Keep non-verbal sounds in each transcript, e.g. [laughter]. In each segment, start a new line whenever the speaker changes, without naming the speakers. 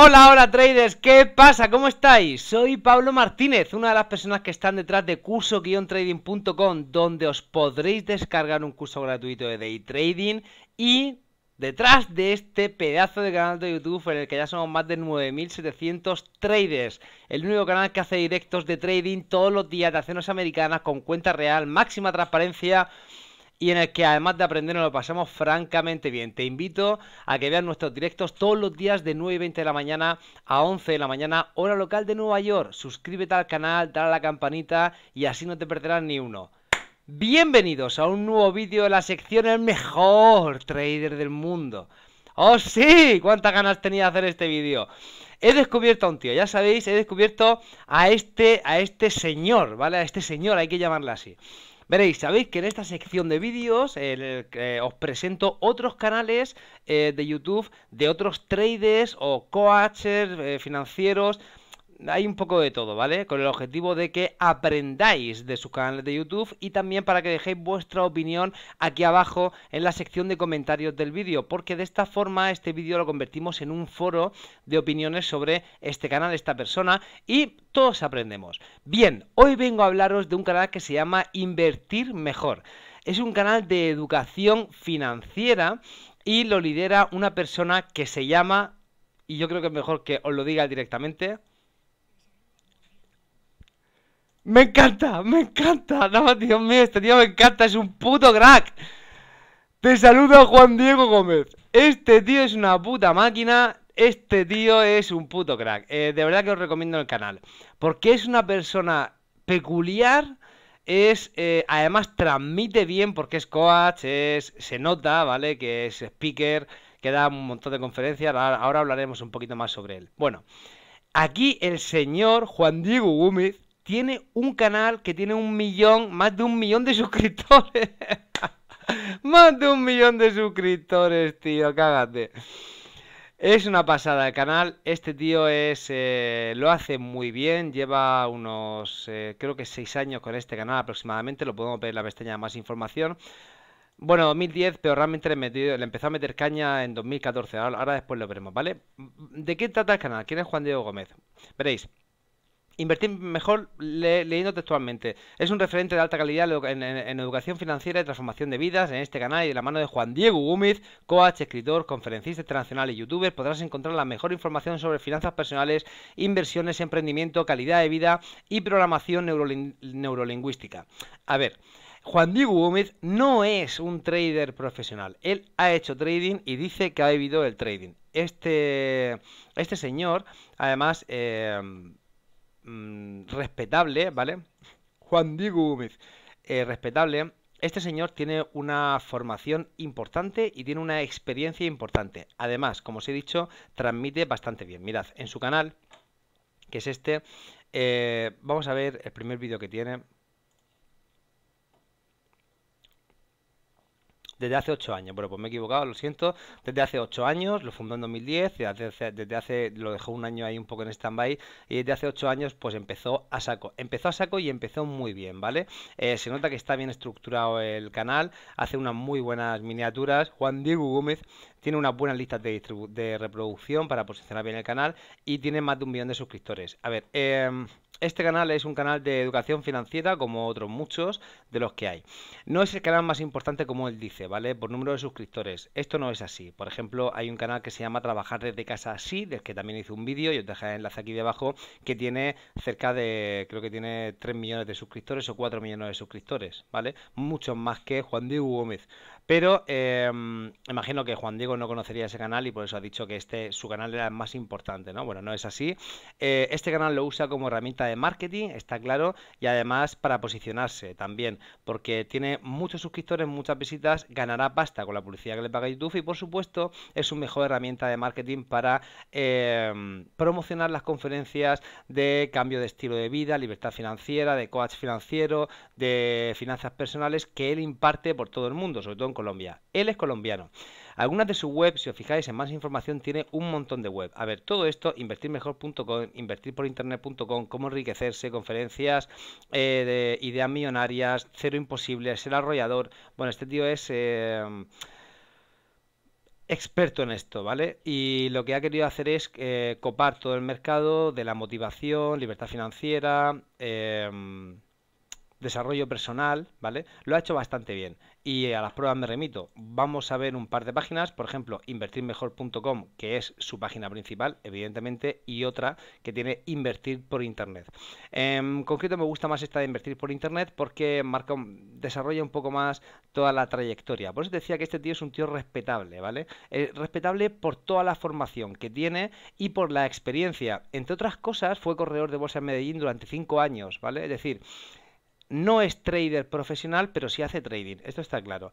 Hola, hola traders, ¿qué pasa? ¿Cómo estáis? Soy Pablo Martínez, una de las personas que están detrás de curso-trading.com, donde os podréis descargar un curso gratuito de day trading y detrás de este pedazo de canal de YouTube en el que ya somos más de 9.700 traders. El único canal que hace directos de trading todos los días de acciones americanas con cuenta real, máxima transparencia y en el que además de aprender nos lo pasamos francamente bien. Te invito a que veas nuestros directos todos los días de 9 y 20 de la mañana a 11 de la mañana, hora local de Nueva York. Suscríbete al canal, dale a la campanita y así no te perderás ni uno. Bienvenidos a un nuevo vídeo de la sección El Mejor Trader del Mundo. ¡Oh sí! ¿Cuántas ganas tenía de hacer este vídeo? He descubierto a un tío, ya sabéis, he descubierto a este, a este señor, ¿vale? A este señor, hay que llamarle así. Veréis, sabéis que en esta sección de vídeos os presento otros canales eh, de YouTube de otros traders o coaches eh, financieros hay un poco de todo, ¿vale? Con el objetivo de que aprendáis de sus canales de YouTube y también para que dejéis vuestra opinión aquí abajo en la sección de comentarios del vídeo, porque de esta forma este vídeo lo convertimos en un foro de opiniones sobre este canal, esta persona y todos aprendemos. Bien, hoy vengo a hablaros de un canal que se llama Invertir Mejor. Es un canal de educación financiera y lo lidera una persona que se llama y yo creo que es mejor que os lo diga directamente, me encanta, me encanta. No, Dios mío, este tío me encanta, es un puto crack. Te saluda Juan Diego Gómez. Este tío es una puta máquina. Este tío es un puto crack. Eh, de verdad que os recomiendo el canal. Porque es una persona peculiar. Es, eh, además, transmite bien porque es coach, es, se nota, ¿vale? Que es speaker, que da un montón de conferencias. ahora hablaremos un poquito más sobre él. Bueno, aquí el señor Juan Diego Gómez tiene un canal que tiene un millón, más de un millón de [laughs] suscriptores. más de un millón de suscriptores, tío, cágate. Es una pasada el canal. Este tío es eh, lo hace muy bien. Lleva unos, eh, creo que seis años con este canal aproximadamente. Lo podemos ver en la pestaña de más información. Bueno, 2010, pero realmente le, metido, le empezó a meter caña en 2014. ahora después lo veremos, ¿vale? ¿De qué trata el canal? ¿Quién es Juan Diego Gómez? Veréis. Invertir mejor leyendo textualmente. Es un referente de alta calidad en, educación financiera y transformación de vidas en este canal y de la mano de Juan Diego Gómez, coach, escritor, conferencista internacional y youtuber, podrás encontrar la mejor información sobre finanzas personales, inversiones, emprendimiento, calidad de vida y programación neurolingüística. A ver. Juan Diego Gómez no es un trader profesional. Él ha hecho trading y dice que ha vivido el trading. Este, este señor, además, eh, Mm, respetable, ¿vale? Juan Diego Gómez, eh, respetable. Este señor tiene una formación importante y tiene una experiencia importante. Además, como os he dicho, transmite bastante bien. Mirad, en su canal, que es este, eh, vamos a ver el primer vídeo que tiene. desde hace 8 años. Bueno, pues me he equivocado, lo siento. Desde hace 8 años, lo fundó en 2010, desde hace, lo dejó un año ahí un poco en stand-by y desde hace 8 años pues empezó a saco. Empezó a saco y empezó muy bien, ¿vale? Eh, se nota que está bien estructurado el canal, hace unas muy buenas miniaturas. Juan Diego Gómez tiene unas buenas listas de, reproducción para posicionar bien el canal y tiene más de un millón de suscriptores. A ver, em, este canal es un canal de educación financiera como otros muchos de los que hay. No es el canal más importante como él dice, ¿vale? Por número de suscriptores. Esto no es así. Por ejemplo, hay un canal que se llama Trabajar desde casa así, del que también hice un vídeo, y os dejaré el enlace aquí debajo, que tiene cerca de, creo que tiene 3 millones de suscriptores o 4 millones de suscriptores, ¿vale? Muchos más que Juan Diego Gómez. Pero em, imagino que Juan Diego no conocería ese canal y por eso ha dicho que este, su canal era el más importante, ¿no? Bueno, no es así. Eh, este canal lo usa como herramienta de marketing, está claro, y además para posicionarse también, porque tiene muchos suscriptores, muchas visitas, ganará pasta con la publicidad que le paga YouTube y por supuesto es su mejor herramienta de marketing para em, promocionar las conferencias de cambio de estilo de vida, libertad financiera, de coach financiero, de finanzas personales que él imparte por todo el mundo, sobre todo en Colombia. Él es colombiano. Algunas de sus webs, si os fijáis en más información, tiene un montón de web. A ver, todo esto, invertirmejor.com, invertirporinternet.com, cómo enriquecerse, conferencias eh, de ideas millonarias, cero imposible, ser arrollador. Bueno, este tío es... Eh, experto en esto, ¿vale? Y lo que ha querido hacer es eh, copar todo el mercado de la motivación, libertad financiera, desarrollo personal, ¿vale? Lo ha hecho bastante bien y a las pruebas me remito. Vamos a ver un par de páginas, por ejemplo, invertirmejor.com, que es su página principal, evidentemente, y otra que tiene invertir por Internet. En em, concreto me gusta más esta de invertir por Internet porque marca, desarrolla un poco más toda la trayectoria. Por eso decía que este tío es un tío respetable, ¿vale? Eh, respetable por toda la formación que tiene y por la experiencia. Entre otras cosas, fue corredor de bolsa en Medellín durante cinco años, ¿vale? Es decir, no es trader profesional, pero sí hace trading. Esto está claro.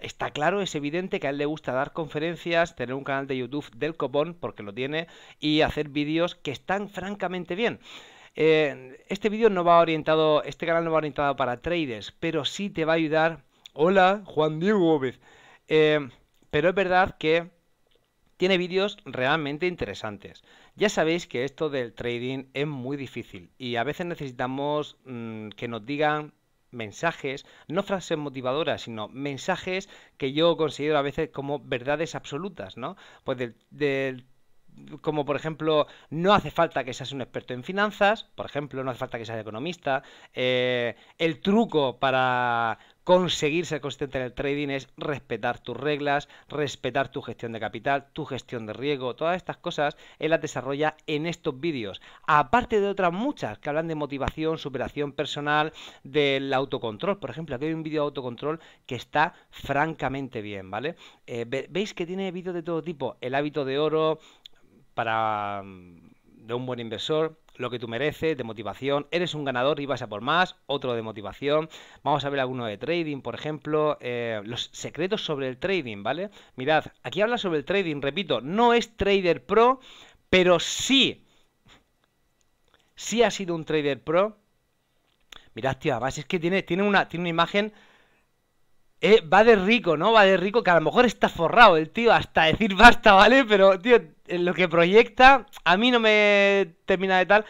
Está claro, es evidente que a él le gusta dar conferencias, tener un canal de YouTube del copón, porque lo tiene, y hacer vídeos que están francamente bien. Eh, este vídeo no va orientado, este canal no va orientado para traders, pero sí te va a ayudar. Hola, Juan Diego Gómez. Eh, pero es verdad que tiene vídeos realmente interesantes. Ya sabéis que esto del trading es muy difícil y a veces necesitamos mm, que nos digan mensajes, no frases motivadoras, sino mensajes que yo considero a veces como verdades absolutas, ¿no? Pues del, del como por ejemplo, no hace falta que seas un experto en finanzas, por ejemplo, no hace falta que seas economista. Eh, el truco para conseguir ser consistente en el trading es respetar tus reglas, respetar tu gestión de capital, tu gestión de riesgo, todas estas cosas él las desarrolla en estos vídeos. Aparte de otras muchas que hablan de motivación, superación personal, del autocontrol. Por ejemplo, aquí hay un vídeo de autocontrol que está francamente bien, ¿vale? Eh, veis que tiene vídeos de todo tipo, el hábito de oro, para mm, de un buen inversor, lo que tú mereces, de motivación, eres un ganador y vas a por más, otro de motivación, vamos a ver alguno de trading, por ejemplo, eh, los secretos sobre el trading, ¿vale? Mirad, aquí habla sobre el trading, repito, no es Trader Pro, pero sí, sí ha sido un Trader Pro. Mirad, tío, además es que tiene, tiene, una, tiene una imagen... Eh, va de rico, ¿no? Va de rico, que a lo mejor está forrado el tío hasta decir basta, ¿vale? Pero, tío, eh, lo que proyecta, a mí no me termina de tal.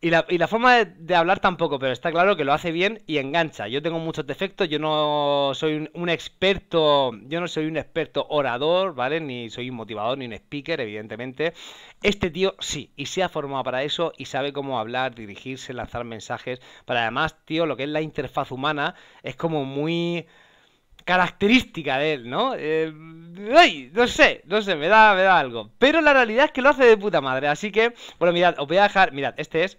Y la, forma de, hablar tampoco, pero está claro que lo hace bien y engancha. Yo tengo muchos defectos, yo no soy un, experto, yo no soy un experto orador, ¿vale? Ni soy un motivador, ni un speaker, evidentemente. Este tío sí, y se ha formado para eso y sabe cómo hablar, dirigirse, lanzar mensajes. para además, tío, lo que es la interfaz humana es como muy característica de él, ¿no? Eh, ay, no sé, no sé, me da, me da algo. Pero la realidad es que lo hace de puta madre, así que, bueno, mirad, os voy a dejar, mirad, este es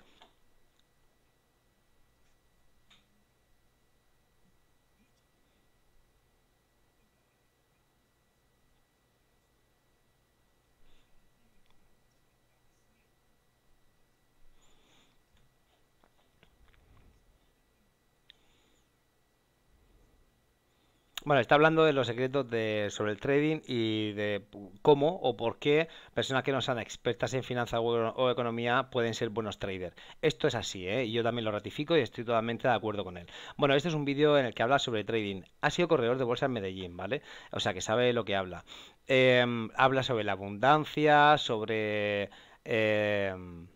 Bueno, está hablando de los secretos sobre el trading y de cómo o por qué personas que no sean expertas en finanzas o, economía pueden ser buenos traders. Esto es así, ¿eh? y yo también lo ratifico y estoy totalmente de acuerdo con él. Bueno, este es un vídeo en el que habla sobre trading. Ha sido corredor de bolsa en Medellín, ¿vale? O sea que sabe lo que habla. Em, habla sobre la abundancia, sobre... Em,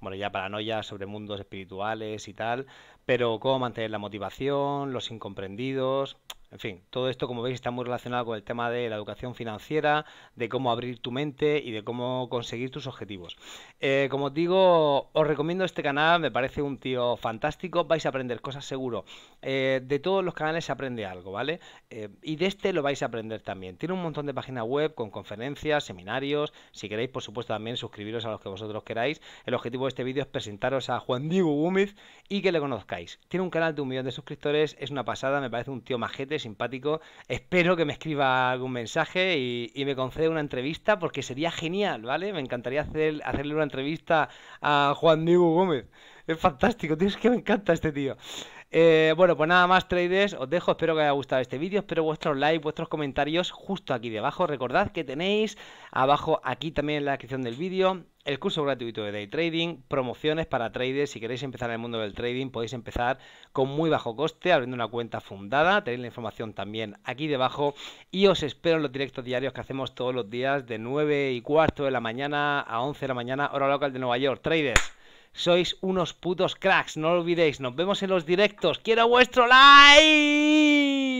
bueno, ya paranoia sobre mundos espirituales y tal, pero cómo mantener la motivación, los incomprendidos, en fin, todo esto, como veis, está muy relacionado con el tema de la educación financiera, de cómo abrir tu mente y de cómo conseguir tus objetivos. Eh, como os digo, os recomiendo este canal, me parece un tío fantástico, vais a aprender cosas seguro. Eh, de todos los canales se aprende algo, ¿vale? Eh, y de este lo vais a aprender también. Tiene un montón de páginas web con conferencias, seminarios. Si queréis, por supuesto, también suscribiros a los que vosotros queráis. El objetivo de este vídeo es presentaros a Juan Diego Gómez y que le conozcáis. Tiene un canal de un millón de suscriptores, es una pasada, me parece un tío majete simpático. Espero que me escriba algún mensaje y, me conceda una entrevista porque sería genial, ¿vale? Me encantaría hacerle una entrevista a Juan Diego Gómez. Es fantástico, tío, es que me encanta este tío. Eh, bueno, pues nada más, traders. Os dejo. Espero que haya gustado este vídeo. Espero vuestros likes, vuestros comentarios justo aquí debajo. Recordad que tenéis abajo aquí también en la descripción del vídeo el curso gratuito de Day Trading, promociones para traders. Si queréis empezar en el mundo del trading, podéis empezar con muy bajo coste, abriendo una cuenta fundada. Tenéis la información también aquí debajo. Y os espero en los directos diarios que hacemos todos los días de 9 y cuarto de la mañana a 11 de la mañana, hora local de Nueva York. Traders, sois unos putos cracks, no lo olvidéis. Nos vemos en los directos. Quiero vuestro like.